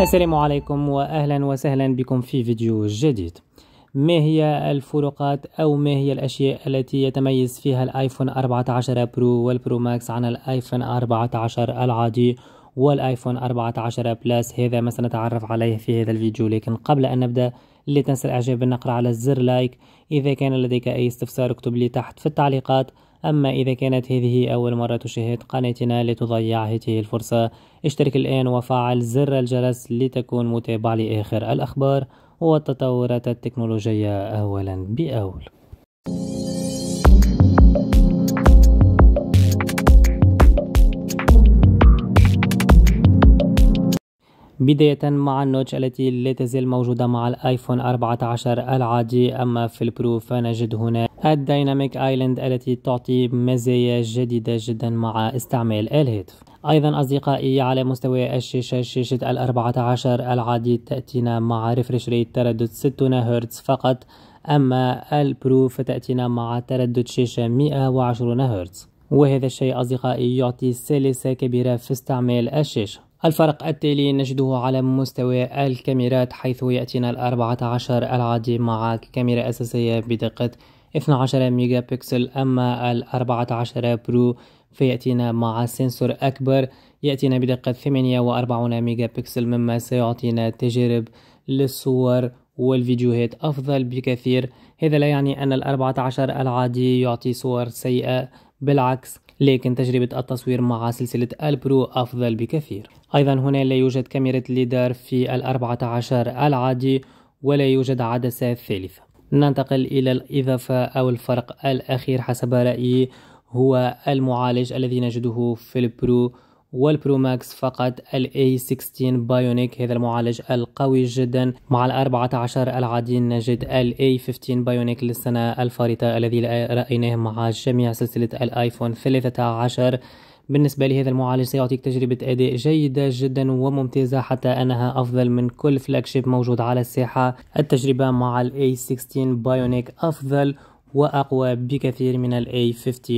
السلام عليكم واهلا وسهلا بكم في فيديو جديد ما هي الفروقات او ما هي الاشياء التي يتميز فيها الايفون 14 برو والبرو ماكس عن الايفون 14 العادي والايفون 14 بلس هذا ما سنتعرف عليه في هذا الفيديو لكن قبل ان نبدا لا تنسى الاعجاب بالنقر على الزر لايك اذا كان لديك اي استفسار اكتب لي تحت في التعليقات أما إذا كانت هذه أول مرة تشاهد قناتنا لتضيع هذه الفرصة اشترك الآن وفعل زر الجرس لتكون متابع لآخر الأخبار والتطورات التكنولوجية أولا بأول بداية مع النوتش التي لا تزال موجودة مع الايفون 14 العادي اما في البرو فنجد هنا الدايناميك ايلاند التي تعطي مزايا جديدة جدا مع استعمال الهاتف ايضا اصدقائي على مستوى الشاشة شاشة ال 14 العادي تأتينا مع ريفرش ريت تردد 60 هرتز فقط اما البرو فتأتينا مع تردد شاشة 120 هرتز وهذا الشيء أصدقائي يعطي سلاسة كبيرة في استعمال الشاشة الفرق التالي نجده على مستوى الكاميرات حيث يأتينا الأربعة عشر العادي مع كاميرا أساسية بدقة 12 ميجا بكسل أما الأربعة عشر برو فيأتينا مع سنسور أكبر يأتينا بدقة 48 ميجا بكسل مما سيعطينا تجارب للصور والفيديوهات أفضل بكثير هذا لا يعني أن الأربعة عشر العادي يعطي صور سيئة بالعكس لكن تجربة التصوير مع سلسلة البرو أفضل بكثير أيضا هنا لا يوجد كاميرا ليدار في الأربعة عشر العادي ولا يوجد عدسة ثالثة ننتقل إلى الإضافة أو الفرق الأخير حسب رأيي هو المعالج الذي نجده في البرو والبرو ماكس فقط ال A16 بايونيك هذا المعالج القوي جدا مع ال 14 العاديين نجد ال A15 بايونيك للسنة الفارطة الذي رأيناه مع جميع سلسلة الايفون 13 بالنسبة لهذا المعالج سيعطيك تجربة أداء جيدة جدا وممتازة حتى أنها أفضل من كل فلاكشيب موجود على الساحة التجربة مع ال A16 بايونيك أفضل وأقوى بكثير من ال A15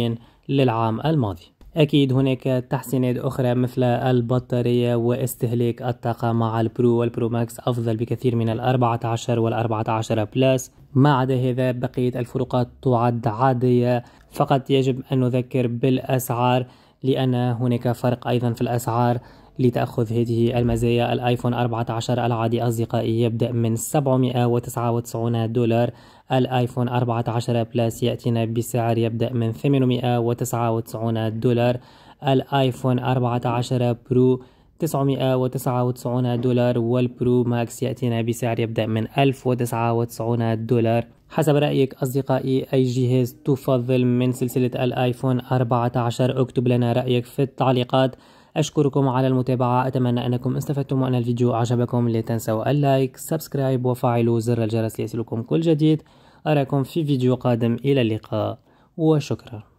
للعام الماضي أكيد هناك تحسينات أخرى مثل البطارية واستهلاك الطاقة مع البرو والبرو ماكس أفضل بكثير من الأربعة عشر والأربعة عشر بلس ما عدا هذا بقية الفروقات تعد عادية فقط يجب أن نذكر بالأسعار لأن هناك فرق أيضا في الأسعار لتأخذ هذه المزايا الآيفون 14 العادي أصدقائي يبدأ من 799 دولار الآيفون 14 بلاس يأتينا بسعر يبدأ من 899 دولار الآيفون 14 برو 999 دولار والبرو ماكس يأتينا بسعر يبدأ من 1099 دولار حسب رأيك أصدقائي أي جهاز تفضل من سلسلة الآيفون 14 اكتب لنا رأيك في التعليقات أشكركم على المتابعة أتمنى أنكم استفدتم وأن الفيديو أعجبكم لا تنسوا اللايك سبسكرايب وفعلوا زر الجرس ليصلكم كل جديد أراكم في فيديو قادم إلى اللقاء وشكرا